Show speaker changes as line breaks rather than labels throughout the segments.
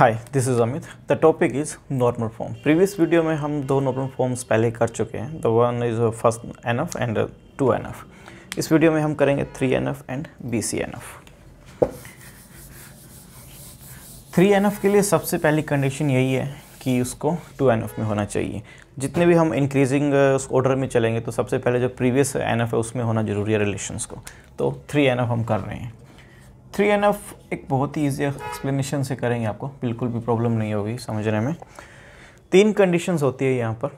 hi this is Amit the topic is normal form previous video में हम दो normal forms पहले कर चुके हैं the one is first N F and two N F इस वीडियो में हम करेंगे three N F and B C N F three N F के लिए सबसे पहली कंडीशन यही है कि उसको टू एन एफ में होना चाहिए जितने भी हम इंक्रीजिंग ऑर्डर uh, में चलेंगे तो सबसे पहले जो प्रीवियस एन एफ है उसमें होना जरूरी है रिलेशन को तो थ्री एन एफ हम कर रहे हैं थ्री एन एफ एक बहुत ही ईजी एक्सप्लेनेशन से करेंगे आपको बिल्कुल भी प्रॉब्लम नहीं होगी समझने में तीन कंडीशंस होती है यहाँ पर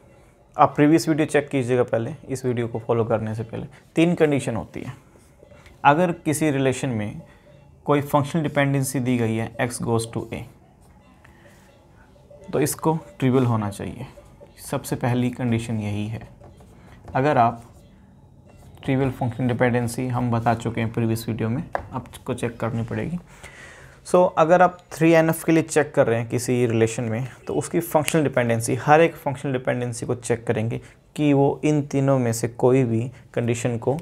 आप प्रीवियस वीडियो चेक कीजिएगा पहले इस वीडियो को फॉलो करने से पहले तीन कंडीशन होती है अगर किसी रिलेशन में कोई फंक्शनल डिपेंडेंसी दी गई है एक्स गोज़ टू ए तो इसको ट्रिबल होना चाहिए सबसे पहली कंडीशन यही है अगर आप ट्रिवियल फंक्शन डिपेंडेंसी हम बता चुके हैं प्रीवियस वीडियो में आपको चेक करनी पड़ेगी सो so, अगर आप थ्री एन एफ के लिए चेक कर रहे हैं किसी रिलेशन में तो उसकी फंक्शनल डिपेंडेंसी हर एक फंक्शनल डिपेंडेंसी को चेक करेंगे कि वो इन तीनों में से कोई भी कंडीशन को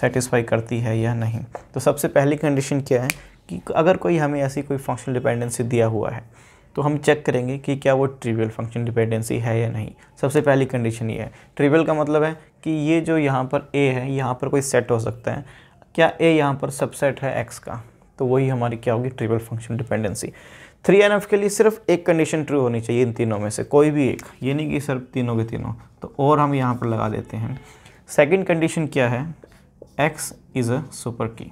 सेटिस्फाई करती है या नहीं तो सबसे पहली कंडीशन क्या है कि अगर कोई हमें ऐसी कोई फंक्शनल डिपेंडेंसी दिया हुआ है तो हम चेक करेंगे कि क्या वो ट्रिवियल फंक्शन डिपेंडेंसी है या नहीं सबसे पहली कंडीशन ये है ट्रिवियल का मतलब है कि ये जो यहाँ पर ए है यहाँ पर कोई सेट हो सकता है क्या ए यहाँ पर सबसेट है एक्स का तो वही हमारी क्या होगी trivial function dependency three N F के लिए सिर्फ एक कंडीशन ट्रू होनी चाहिए इन तीनों में से कोई भी एक ये नहीं कि सिर्फ तीनों के तीनों तो और हम यहाँ पर लगा देते हैं सेकेंड कंडीशन क्या है एक्स इज़ अ सुपर की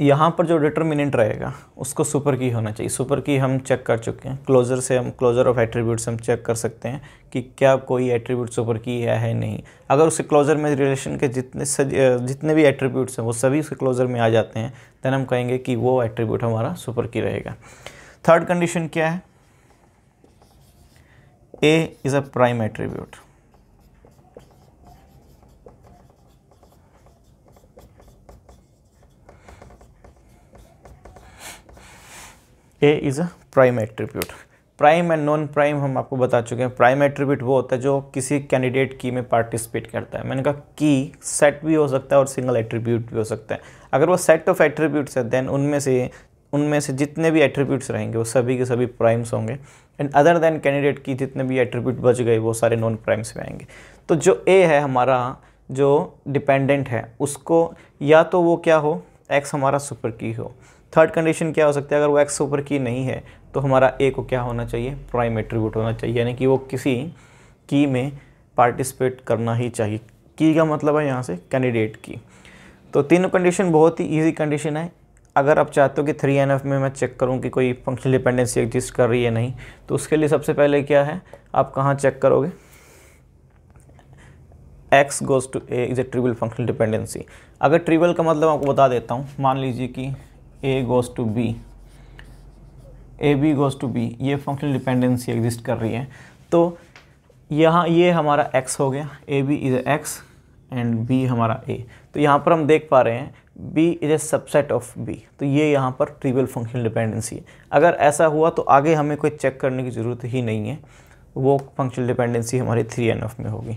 यहाँ पर जो डिटर्मिनेंट रहेगा उसको सुपर की होना चाहिए सुपर की हम चेक कर चुके हैं क्लोजर से हम क्लोजर ऑफ एट्रीब्यूट हम चेक कर सकते हैं कि क्या कोई एट्रीब्यूट सुपर की है है नहीं अगर उसके क्लोजर में रिलेशन के जितने सज, जितने भी एट्रीब्यूट्स हैं वो सभी उसके क्लोजर में आ जाते हैं देन हम कहेंगे कि वो एट्रीब्यूट हमारा सुपर की रहेगा थर्ड कंडीशन क्या है A is a prime attribute A is a prime attribute prime and non prime हम आपको बता चुके हैं प्राइम एट्रीब्यूट वो होता है जो किसी कैंडिडेट की में पार्टिसिपेट करता है मैंने कहा की सेट भी हो सकता है और सिंगल एट्रीब्यूट भी हो सकता है अगर वो सेट ऑफ एट्रीब्यूट्स है देन उनमें से उनमें से जितने भी एट्रीब्यूट्स रहेंगे वो सभी के सभी प्राइम्स होंगे एंड अदर देन कैंडिडेट की जितने भी एट्रीब्यूट बच गए वो सारे नॉन प्राइम्स में आएंगे तो जो ए है हमारा जो डिपेंडेंट है उसको या तो वो क्या हो एक्स हमारा सुपर की हो थर्ड कंडीशन क्या हो सकती है अगर वो एक्स सुपर की नहीं है तो हमारा ए को क्या होना चाहिए प्राइम एट्रीब्यूट होना चाहिए यानी कि वो किसी की में पार्टिसिपेट करना ही चाहिए की का मतलब है यहाँ से कैंडिडेट की तो तीनों कंडीशन बहुत ही ईजी कंडीशन है अगर आप चाहते हो कि थ्री एन एफ में मैं चेक करूँ कि कोई फंक्शनल डिपेंडेंसी एग्जिस्ट कर रही है नहीं तो उसके लिए सबसे पहले क्या है आप कहाँ चेक करोगे X goes to A is a trivial functional dependency अगर ट्रिबल का मतलब आपको बता देता हूँ मान लीजिए कि A goes to B A B goes to B ये फंक्शनल डिपेंडेंसी एग्जिस्ट कर रही है तो यहाँ ये हमारा एक्स हो गया A B is X and B हमारा ए तो यहाँ पर हम देख पा रहे हैं B is a subset of B तो ये यहाँ पर ट्रिबल फंक्शनल डिपेंडेंसी है अगर ऐसा हुआ तो आगे हमें कोई चेक करने की ज़रूरत ही नहीं है वो फंक्शनल डिपेंडेंसी हमारी थ्री एन एफ में होगी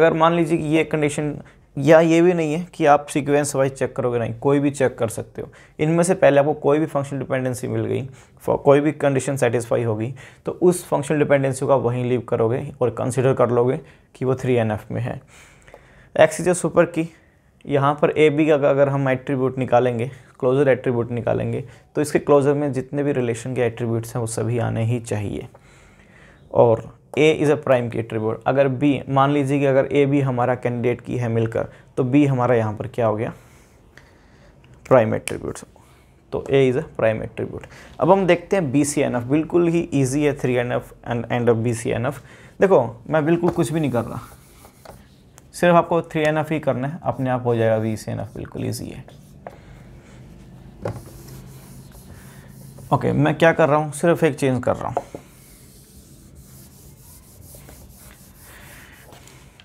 अगर मान लीजिए कि ये कंडीशन या ये भी नहीं है कि आप सीक्वेंस वाइज चेक करोगे नहीं कोई भी चेक कर सकते हो इनमें से पहले आपको कोई भी फंक्शनल डिपेंडेंसी मिल गई कोई भी कंडीशन सेटिस्फाई होगी तो उस फंक्शनल डिपेंडेंसी को आप वहीं लीव करोगे और कंसिडर कर लोगे कि वो थ्री एन एफ में है एक्स इज सुपर की यहाँ पर ए बी का अगर हम एट्रीब्यूट निकालेंगे क्लोजर एट्रीब्यूट निकालेंगे तो इसके क्लोजर में जितने भी रिलेशन के एट्रीब्यूट्स हैं वो सभी आने ही चाहिए और ए इज़ अ प्राइम की एट्रीब्यूट अगर बी मान लीजिए कि अगर ए भी हमारा कैंडिडेट की है मिलकर तो बी हमारा यहाँ पर क्या हो गया प्राइम एट्रीब्यूट तो A is a prime attribute अब हम देखते हैं बी सी एन एफ बिल्कुल ही ईजी है three N F and and of B C N F देखो मैं बिल्कुल कुछ भी नहीं कर रहा सिर्फ आपको थ्री एन एफ ही करना है अपने आप हो जाएगा बी सी एन एफ बिल्कुल ईजी है ओके okay, मैं क्या कर रहा हूँ सिर्फ एक चेंज कर रहा हूँ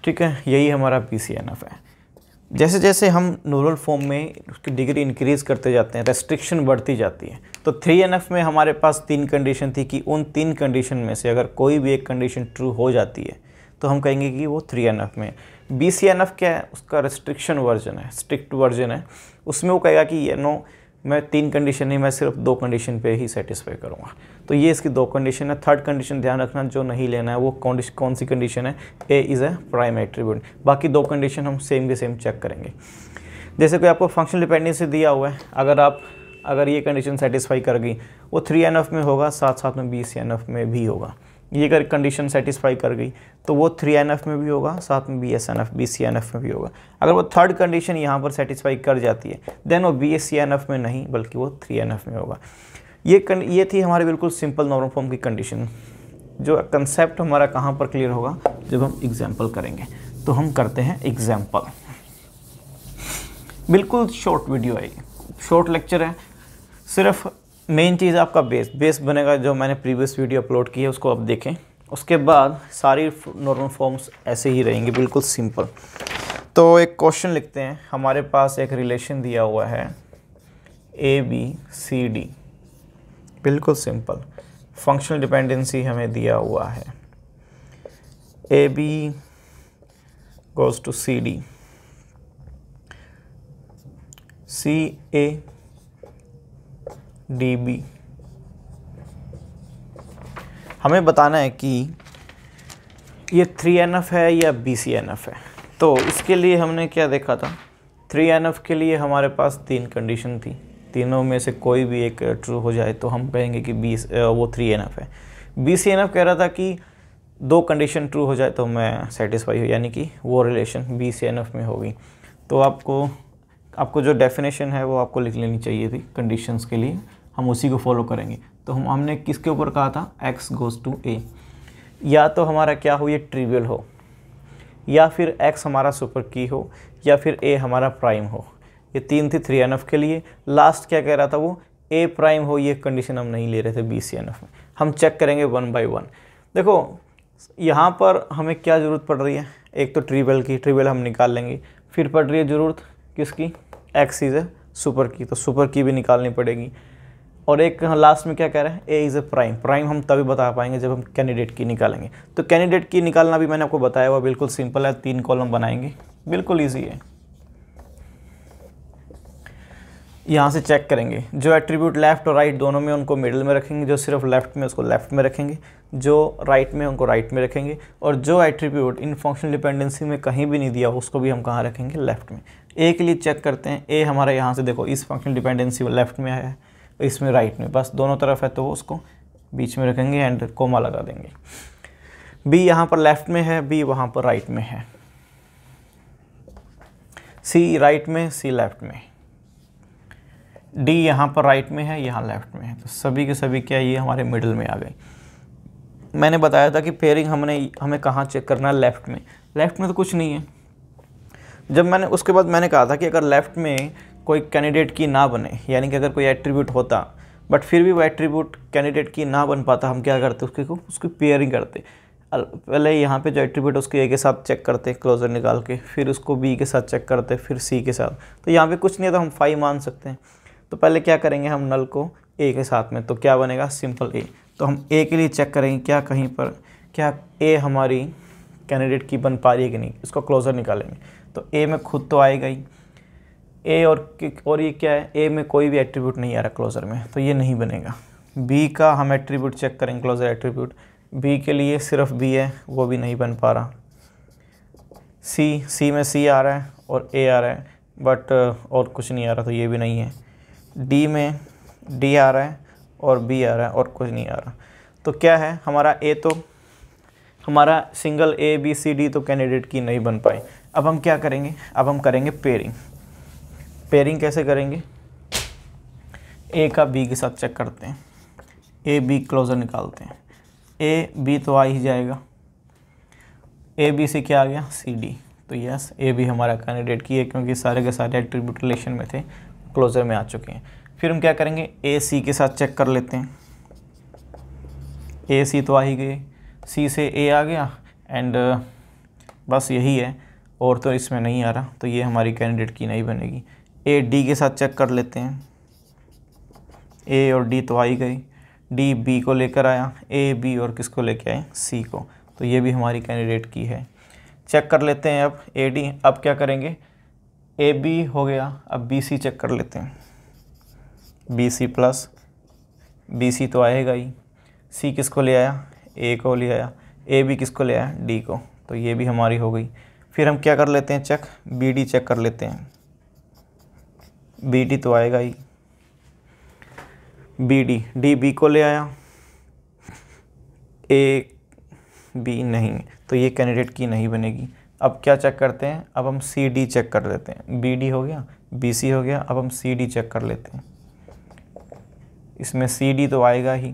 ठीक है यही हमारा पी सी एन एफ है जैसे जैसे हम नोरल फॉर्म में उसकी डिग्री इंक्रीज़ करते जाते हैं रेस्ट्रिक्शन बढ़ती जाती है तो थ्री एन एफ में हमारे पास तीन कंडीशन थी कि उन तीन कंडीशन में से अगर कोई भी एक कंडीशन ट्रू हो जाती है तो हम कहेंगे कि वो थ्री एन एफ में बी सी एन एफ क्या है उसका रेस्ट्रिक्शन वर्जन है स्ट्रिक्ट वर्जन है उसमें वो कहेगा कि ये नो मैं तीन कंडीशन नहीं मैं सिर्फ दो कंडीशन पे ही सेटिस्फाई करूँगा तो ये इसकी दो कंडीशन है थर्ड कंडीशन ध्यान रखना जो नहीं लेना है वो कौन सी कंडीशन है A is a prime attribute बाकी दो कंडीशन हम सेम के सेम चेक करेंगे जैसे कोई आपको फंक्शनल डिपेंडेंसी दिया हुआ है अगर आप अगर ये कंडीशन सेटिस्फाई कर गई वो थ्री एन एफ में होगा साथ साथ में बी सी एन एफ में भी होगा ये अगर कंडीशन सेटिस्फाई कर गई तो वो थ्री एन एफ में भी होगा साथ में B S N F B C N F में भी होगा अगर वो थर्ड कंडीशन यहाँ पर सेटिस्फाई कर जाती है देन वो B S C N F में नहीं बल्कि वो थ्री एन एफ में होगा ये ये थी हमारे बिल्कुल सिंपल नॉर्मल फॉर्म की कंडीशन जो कंसेप्ट हमारा कहाँ पर क्लियर होगा जब हम एग्जाम्पल करेंगे तो हम करते हैं एग्जाम्पल बिल्कुल शॉर्ट वीडियो है शॉर्ट लेक्चर है सिर्फ मेन चीज़ आपका बेस बेस बनेगा जो मैंने प्रीवियस वीडियो अपलोड की है उसको आप देखें उसके बाद सारी नॉर्मल फॉर्म्स ऐसे ही रहेंगे बिल्कुल सिंपल तो एक क्वेश्चन लिखते हैं हमारे पास एक रिलेशन दिया हुआ है ए बी सी डी बिल्कुल सिंपल फंक्शनल डिपेंडेंसी हमें दिया हुआ है A B goes to C D C A D हमें बताना है कि ये थ्री एन एफ है या बी सी एन एफ है तो इसके लिए हमने क्या देखा था थ्री एन एफ के लिए हमारे पास तीन कंडीशन थी तीनों में से कोई भी एक ट्रू हो जाए तो हम कहेंगे कि बी वो थ्री एन एफ है बी सी एन एफ कह रहा था कि दो कंडीशन ट्रू हो जाए तो मैं सेटिस्फाई हूँ यानी कि वो relation B C N F में होगी तो आपको आपको जो डेफिनेशन है वो आपको लिख लेनी चाहिए थी कंडीशंस के लिए हम उसी को फॉलो करेंगे तो हम हमने किसके ऊपर कहा था एक्स गोज़ टू ए या तो हमारा क्या हो ये ट्रिवियल हो या फिर एक्स हमारा सुपर की हो या फिर ए हमारा प्राइम हो ये तीन थी थ्री एन एफ के लिए लास्ट क्या कह रहा था वो ए प्राइम हो ये कंडीशन हम नहीं ले रहे थे बी सी एन एफ में हम चेक करेंगे वन बाई वन देखो यहाँ पर हमें क्या ज़रूरत पड़ रही है एक तो ट्रिबल की ट्रिबल हम निकाल लेंगे फिर पड़ रही है ज़रूरत किसकी एक्स इज़ है सुपर की तो सुपर की भी निकालनी पड़ेगी और एक लास्ट हाँ, में क्या कह रहे हैं A is a prime prime हम तभी बता पाएंगे जब हम कैंडिडेट की निकालेंगे तो कैंडिडेट की निकालना भी मैंने आपको बताया हुआ बिल्कुल सिंपल है तीन कॉलम बनाएंगे बिल्कुल ईजी है यहाँ से चेक करेंगे जो एट्रीब्यूट लेफ्ट और राइट दोनों में उनको मिडिल में रखेंगे जो सिर्फ लेफ्ट में उसको लेफ्ट में रखेंगे जो राइट में उनको राइट में रखेंगे और जो एट्रीब्यूट इन फंक्शनल डिपेंडेंसी में कहीं भी नहीं दिया उसको भी हम कहाँ रखेंगे लेफ्ट में ए के लिए चेक करते हैं ए हमारा यहाँ से देखो इस फंक्शनल डिपेंडेंसी लेफ्ट में आया है इसमें राइट में बस दोनों तरफ है तो उसको बीच में रखेंगे एंड कोमा लगा देंगे बी यहाँ पर लेफ़्ट में है बी वहाँ पर राइट में है सी राइट में सी लेफ़्ट में डी यहाँ पर राइट में है यहाँ लेफ़्ट में है तो सभी के सभी क्या ये हमारे मिडल में आ गए मैंने बताया था कि पेयरिंग हमने हमें कहाँ चेक करना है लेफ़्ट में लेफ़्ट में तो कुछ नहीं है जब मैंने उसके बाद मैंने कहा था कि अगर लेफ़्ट में कोई कैंडिडेट की ना बने यानी कि अगर कोई एट्रीब्यूट होता बट फिर भी वो एट्रीब्यूट कैंडिडेट की ना बन पाता हम क्या करते उसके को उसकी पेयरिंग करते पहले यहाँ पे जो एट्रीब्यूट उसके ए के साथ चेक करते क्लोजर निकाल के फिर उसको बी के साथ चेक करते फिर सी के साथ तो यहाँ पे कुछ नहीं है तो हम फाइव मान सकते हैं तो पहले क्या करेंगे हम नल को ए के साथ में तो क्या बनेगा सिंपल ए तो हम ए के लिए चेक करेंगे क्या कहीं पर क्या ए हमारी कैंडिडेट की बन पा रही है कि नहीं इसको क्लोजर निकालेंगे तो ए में खुद तो आएगा ही ए और और ये क्या है ए में कोई भी एट्रीब्यूट नहीं आ रहा क्लोज़र में तो ये नहीं बनेगा बी का हम एट्रीब्यूट चेक करें क्लोज़र एट्रीब्यूट बी के लिए सिर्फ बी है वो भी नहीं बन पा रहा सी सी में सी आ रहा है और ए आ रहा है बट और कुछ नहीं आ रहा तो ये भी नहीं है डी में डी आ रहा है और बी आ रहा है और कुछ नहीं आ रहा तो क्या है हमारा ए तो हमारा single A B C D तो कैंडिडेट की नहीं बन पाई अब हम क्या करेंगे अब हम करेंगे पेयरिंग पेयरिंग कैसे करेंगे ए का बी के साथ चेक करते हैं ए बी क्लोजर निकालते हैं ए बी तो आ ही जाएगा ए बी से क्या आ गया सी डी तो यस ए बी हमारा कैंडिडेट की है क्योंकि सारे के सारे एट्रीब्यूट रिलेशन में थे क्लोजर में आ चुके हैं फिर हम क्या करेंगे ए सी के साथ चेक कर लेते हैं ए सी तो आ ही गए सी से ए आ गया एंड बस यही है और तो इसमें नहीं आ रहा तो ये हमारी कैंडिडेट की नहीं बनेगी ए डी के साथ चेक कर लेते हैं ए और डी तो आई गई डी बी को लेकर आया ए बी और किसको लेकर आए सी को तो ये भी हमारी कैंडिडेट की है चेक कर लेते हैं अब ए डी अब क्या करेंगे ए बी हो गया अब बी सी चेक कर लेते हैं B C plus B C तो आएगा ही सी किसको ले आया ए को ले आया ए बी किसको ले आया डी को तो ये भी हमारी हो गई फिर हम क्या कर लेते हैं चेक बी डी चेक कर लेते हैं बी डी तो आएगा ही बी डी डी बी को ले आया ए बी नहीं तो ये कैंडिडेट की नहीं बनेगी अब क्या चेक करते हैं अब हम सी डी चेक कर लेते हैं बी डी हो गया बी सी हो गया अब हम सी डी चेक कर लेते हैं इसमें सी डी तो आएगा ही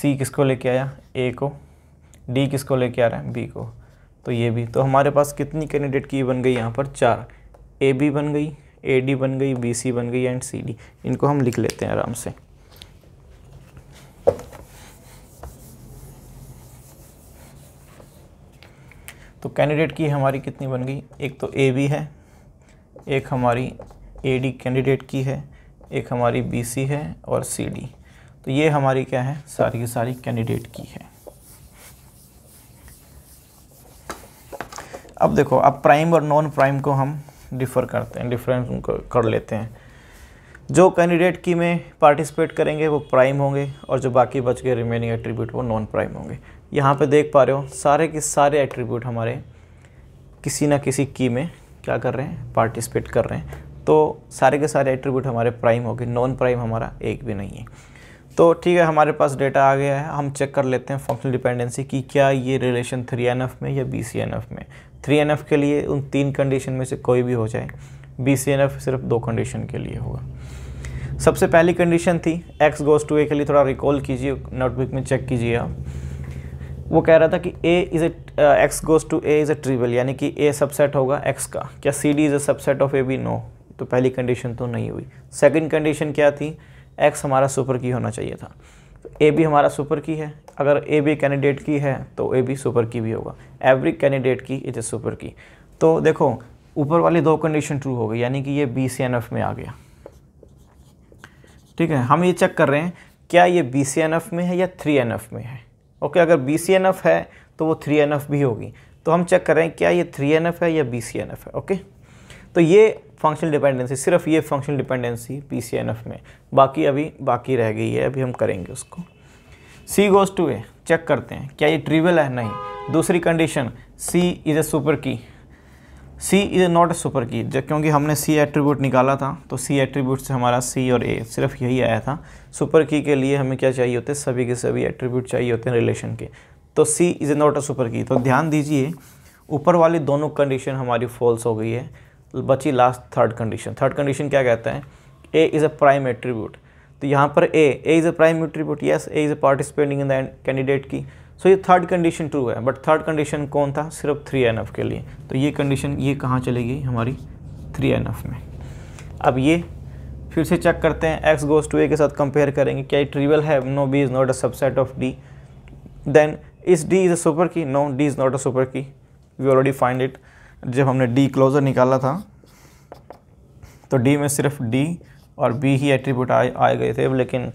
सी किसको लेके आया ए को डी किसको लेके आ रहा है बी को तो ये भी तो हमारे पास कितनी कैंडिडेट की बन गई यहाँ पर चार ए बी बन गई ए डी बन गई बी सी बन गई एंड सी डी इनको हम लिख लेते हैं आराम से तो कैंडिडेट की हमारी कितनी बन गई एक तो ए बी है एक हमारी ए डी कैंडिडेट की है एक हमारी बी सी है और सी डी तो ये हमारी क्या है सारी की सारी कैंडिडेट की है अब देखो अब प्राइम और नॉन प्राइम को हम डिफ़र करते हैं डिफरेंस उनको कर लेते हैं जो कैंडिडेट की में पार्टिसिपेट करेंगे वो प्राइम होंगे और जो बाकी बच गए रिमेनिंग एट्रीब्यूट वो नॉन प्राइम होंगे यहाँ पे देख पा रहे हो सारे के सारे एट्रीब्यूट हमारे किसी ना किसी की में क्या कर रहे हैं पार्टिसिपेट कर रहे हैं तो सारे के सारे एट्रीब्यूट हमारे प्राइम होंगे नॉन प्राइम हमारा एक भी नहीं है तो ठीक है हमारे पास डेटा आ गया है हम चेक कर लेते हैं फंक्शनल डिपेंडेंसी की क्या ये रिलेशन थ्री एन एफ में या बी सी एन एफ में थ्री एन के लिए उन तीन कंडीशन में से कोई भी हो जाए बी सी एन एफ सिर्फ दो कंडीशन के लिए होगा सबसे पहली कंडीशन थी एक्स गोज टू ए के लिए थोड़ा रिकॉल कीजिए नोटबुक में चेक कीजिए आप वो कह रहा था कि A is a X goes to A is a trivial यानी कि ए सबसेट होगा एक्स का क्या C D is a subset of A B no तो पहली कंडीशन तो नहीं हुई सेकंड कंडीशन क्या थी एक्स हमारा सुपर की होना चाहिए था ए बी हमारा सुपर की है अगर ए बी कैंडिडेट की है तो ए बी सुपर की भी होगा every candidate key is a super key तो देखो ऊपर वाली दो कंडीशन ट्रू हो गई यानी कि ये बी सी एन एफ में आ गया ठीक है हम ये चेक कर रहे हैं क्या ये बी सी एन एफ में है या थ्री एन एफ में है ओके अगर बी सी एन एफ है तो वो थ्री एन एफ भी होगी तो हम चेक कर रहे हैं क्या ये थ्री एन एफ है या बी सी एन एफ है ओके तो ये फंक्शनल डिपेंडेंसी सिर्फ ये functional dependency P C N F में बाकी अभी बाकी रह गई है अभी हम करेंगे उसको C goes to A check करते हैं क्या ये ट्रिवल है नहीं दूसरी condition C is a super key C is a not a super key जब क्योंकि हमने सी एट्रीब्यूट निकाला था तो सी एट्रीब्यूट से हमारा सी और ए सिर्फ यही आया था सुपर की के लिए हमें क्या चाहिए होते हैं सभी के सभी एट्रीब्यूट चाहिए होते हैं रिलेशन के तो C is a not a super key तो ध्यान दीजिए ऊपर वाली दोनों कंडीशन हमारी फॉल्स हो गई है बची last third condition third condition क्या कहते हैं A is a prime attribute तो यहाँ पर A A is a prime attribute yes A is a participating in the candidate key so so, ये थर्ड कंडीशन ट्रू है बट थर्ड कंडीशन कौन था सिर्फ थ्री एन एफ के लिए तो ये कंडीशन ये कहाँ चली गई हमारी थ्री एन एफ में अब ये फिर से चेक करते हैं एक्स गोज टू ए के साथ कंपेयर करेंगे क्या ट्रिवल है no B is not a subset of D then is D is a super key no D is not a super key we already find it जब हमने D closure निकाला था तो डी में सिर्फ डी और B ही attribute आए आए गए थे लेकिन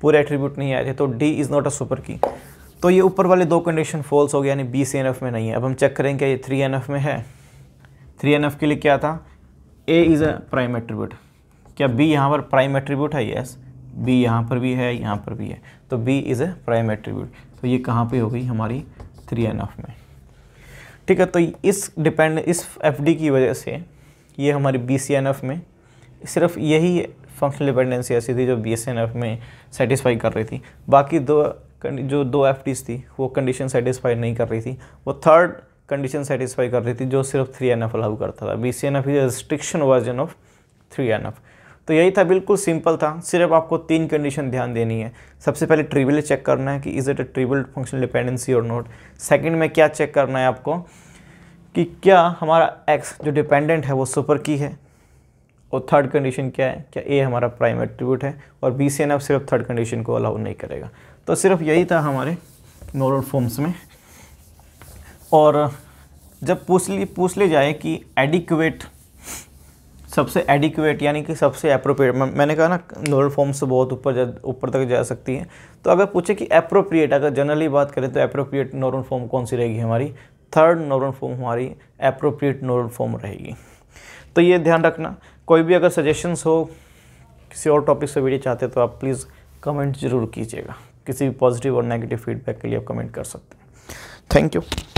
पूरे एट्रीब्यूट नहीं आए थे तो D is not a super key तो ये ऊपर वाले दो कंडीशन फॉल्स हो गया यानी बी सी एन एफ में नहीं है अब हम चेक करेंगे ये थ्री एन एफ में है थ्री एन एफ के लिए क्या था A is a prime attribute क्या बी यहाँ पर प्राइम एट्रीब्यूट है यस बी यहाँ पर भी है यहाँ पर भी है तो B is a prime attribute तो ये कहाँ पे हो गई हमारी थ्री एन एफ में ठीक है तो इस डिपेंड इस एफ की वजह से ये हमारी बी में सिर्फ यही फंक्शनल डिपेंडेंसी ऐसी थी जो बी में सेटिस्फाई कर रही थी बाकी दो जो दो एफ थी वो कंडीशन सेटिस्फाई नहीं कर रही थी वो थर्ड कंडीशन सेटिस्फाई कर रही थी जो सिर्फ थ्री एन एफ अलाउ करता था B C N F is restriction version of three N F तो यही था बिल्कुल सिंपल था सिर्फ आपको तीन कंडीशन ध्यान देनी है सबसे पहले ट्रिबल चेक करना है कि is it a trivial functional dependency और नोट सेकेंड में क्या चेक करना है आपको कि क्या हमारा एक्स जो डिपेंडेंट है वो सुपर की है और थर्ड कंडीशन क्या है क्या ए हमारा प्राइम एट्रीब्यूट है और बी सी एन एफ सिर्फ थर्ड कंडीशन को अलाउ नहीं करेगा तो सिर्फ यही था हमारे नोडल फॉर्म्स में और जब पूछ ली पूछ ले जाए कि एडिक्वेट सबसे एडिक्यूट यानी कि सबसे अप्रोप्रिएट मैंने कहा ना नोडल फॉर्म्स से बहुत ऊपर जा ऊपर तक जा सकती हैं तो अगर पूछे कि अप्रोप्रिएट अगर जनरली बात करें तो अप्रोप्रिएट नोरल फॉर्म कौन सी रहेगी हमारी थर्ड नोरल फॉर्म हमारी अप्रोप्रिएट नोरल फॉर्म रहेगी तो ये ध्यान रखना कोई भी अगर सजेशंस हो किसी और टॉपिक से वीडियो चाहते तो आप प्लीज़ कमेंट जरूर कीजिएगा किसी भी पॉजिटिव और नेगेटिव फीडबैक के लिए आप कमेंट कर सकते हैं थैंक यू